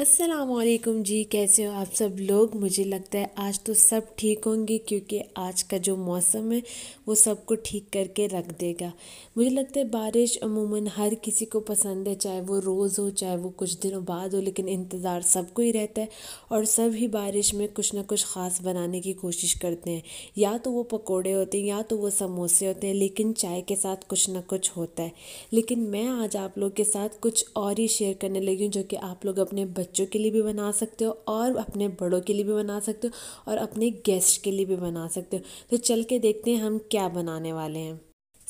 असलकुम जी कैसे हो आप सब लोग मुझे लगता है आज तो सब ठीक होंगे क्योंकि आज का जो मौसम है वो सबको ठीक करके रख देगा मुझे लगता है बारिश अमूमन हर किसी को पसंद है चाहे वो रोज़ हो चाहे वो कुछ दिनों बाद हो लेकिन इंतज़ार सबको ही रहता है और सब ही बारिश में कुछ ना कुछ ख़ास बनाने की कोशिश करते हैं या तो वो पकौड़े होते हैं या तो वो समोसे होते हैं लेकिन चाय के साथ कुछ ना कुछ होता है लेकिन मैं आज आप लोग के साथ कुछ और ही शेयर करने लगी हूँ जो कि आप लोग अपने बच्चों के लिए भी बना सकते हो और अपने बड़ों के लिए भी बना सकते हो और अपने गेस्ट के लिए भी बना सकते हो तो चल के देखते हैं हम क्या बनाने वाले हैं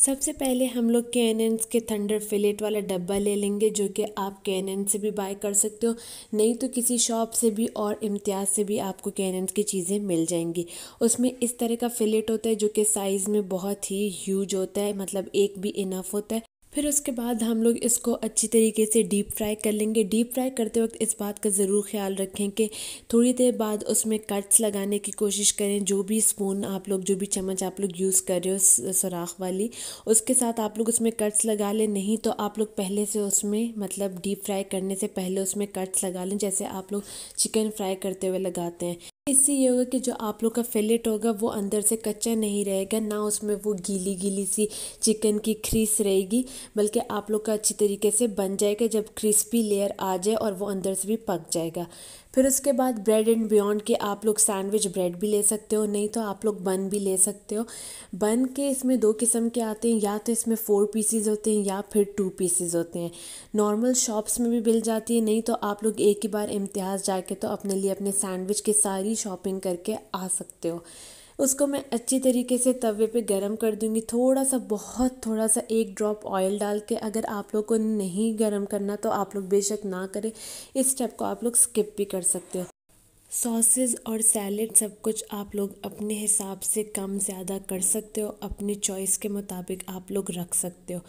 सबसे पहले हम लोग कैनन्स के थंडर फिलेट वाला डब्बा ले लेंगे जो कि आप कैनन से भी बाय कर सकते हो नहीं तो किसी शॉप से भी और इम्तियाज़ से भी आपको कैनन्स की चीज़ें मिल जाएंगी उसमें इस तरह का फिलेट होता है जो कि साइज़ में बहुत ही ह्यूज होता है मतलब एक भी इनफ होता है फिर उसके बाद हम लोग इसको अच्छी तरीके से डीप फ्राई कर लेंगे डीप फ्राई करते वक्त इस बात का ज़रूर ख्याल रखें कि थोड़ी देर बाद उसमें कट्स लगाने की कोशिश करें जो भी स्पून आप लोग जो भी चम्मच आप लोग यूज़ कर रहे हो सुराख वाली उसके साथ आप लोग उसमें कट्स लगा लें नहीं तो आप लोग पहले से उसमें मतलब डीप फ्राई करने से पहले उसमें कट्स लगा लें जैसे आप लोग चिकन फ्राई करते हुए लगाते हैं इससे ये होगा कि जो आप लोग का फिलेट होगा वो अंदर से कच्चा नहीं रहेगा ना उसमें वो गीली गीली सी चिकन की क्रीस रहेगी बल्कि आप लोग का अच्छी तरीके से बन जाएगा जब क्रिस्पी लेयर आ जाए और वो अंदर से भी पक जाएगा फिर उसके बाद ब्रेड एंड बियॉन्ड के आप लोग सैंडविच ब्रेड भी ले सकते हो नहीं तो आप लोग बन भी ले सकते हो बन के इसमें दो किस्म के आते हैं या तो इसमें फ़ोर पीसीज होते हैं या फिर टू पीसीज होते हैं नॉर्मल शॉप्स में भी मिल जाती है नहीं तो आप लोग एक ही बार इम्तिहाज़ जाके तो अपने लिए अपने सैंडविच की सारी शॉपिंग करके आ सकते हो उसको मैं अच्छी तरीके से तवे पे गरम कर दूँगी थोड़ा सा बहुत थोड़ा सा एक ड्रॉप ऑयल डाल के अगर आप लोग को नहीं गरम करना तो आप लोग बेशक ना करें इस स्टेप को आप लोग स्किप भी कर सकते हो सॉसेज और सैलेड सब कुछ आप लोग अपने हिसाब से कम ज़्यादा कर सकते हो अपनी चॉइस के मुताबिक आप लोग रख सकते हो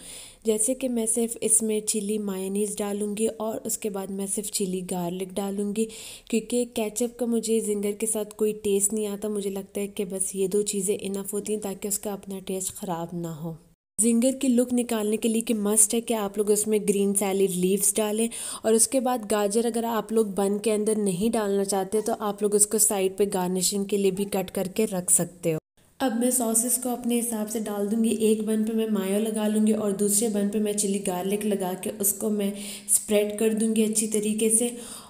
जैसे कि मैं सिर्फ इसमें चिली मायनीज डालूँगी और उसके बाद मैं सिर्फ चिली गार्लिक डालूँगी क्योंकि कैचअप का मुझे जिंगर के साथ कोई टेस्ट नहीं आता मुझे लगता है कि बस ये दो चीज़ें इनफ होती हैं ताकि उसका अपना टेस्ट ख़राब ना हो जिंगर की लुक निकालने के लिए कि मस्ट है कि आप लोग उसमें ग्रीन सैलिड लीव्स डालें और उसके बाद गाजर अगर आप लोग बन के अंदर नहीं डालना चाहते तो आप लोग उसको साइड पे गार्निशिंग के लिए भी कट करके रख सकते हो अब मैं सॉसेस को अपने हिसाब से डाल दूंगी एक बन पे मैं मायो लगा लूँगी और दूसरे बन पे मैं चिली गार्लिक लगा के उसको मैं स्प्रेड कर दूँगी अच्छी तरीके से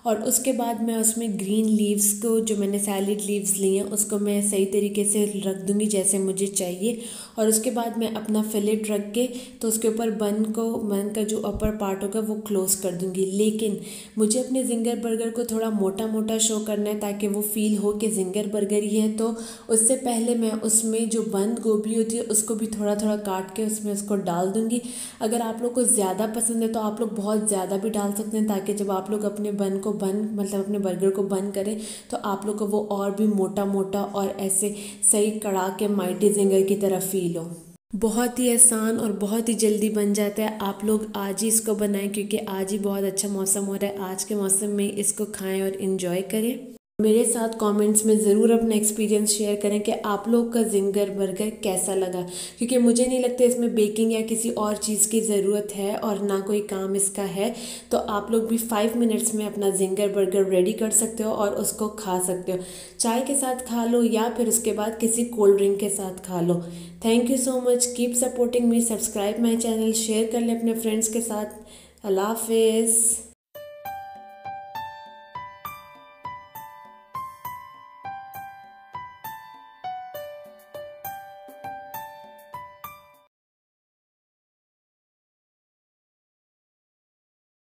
और उसके बाद मैं उसमें ग्रीन लीव्स को जो मैंने सैलड लीव्स ली हैं उसको मैं सही तरीके से रख दूँगी जैसे मुझे चाहिए और उसके बाद मैं अपना फिलेट रख के तो उसके ऊपर बन को बन का जो अपर पार्ट होगा वो क्लोज़ कर दूँगी लेकिन मुझे अपने जिंगर बर्गर को थोड़ा मोटा मोटा शो करना है ताकि वो फील हो कि जिंगर बर्गर ही है तो उससे पहले मैं उसमें जो बंद गोभी होती है उसको भी थोड़ा थोड़ा काट के उसमें उसको डाल दूँगी अगर आप लोग को ज़्यादा पसंद है तो आप लोग बहुत ज़्यादा भी डाल सकते हैं ताकि जब आप लोग अपने बन को बंद मतलब अपने बर्गर को बंद करें तो आप लोग को वो और भी मोटा मोटा और ऐसे सही कड़ा के माइटी जिंगर की तरह फील हो बहुत ही आसान और बहुत ही जल्दी बन जाता है आप लोग आज ही इसको बनाएं क्योंकि आज ही बहुत अच्छा मौसम हो रहा है आज के मौसम में इसको खाएं और इन्जॉय करें मेरे साथ कमेंट्स में ज़रूर अपना एक्सपीरियंस शेयर करें कि आप लोग का जिंगर बर्गर कैसा लगा क्योंकि मुझे नहीं लगता इसमें बेकिंग या किसी और चीज़ की ज़रूरत है और ना कोई काम इसका है तो आप लोग भी फाइव मिनट्स में अपना जिंगर बर्गर रेडी कर सकते हो और उसको खा सकते हो चाय के साथ खा लो या फिर उसके बाद किसी कोल्ड ड्रिंक के साथ खा लो thank you so much keep supporting me subscribe my channel share कर लें अपने फ्रेंड्स के साथ अल्लाह हाफिज़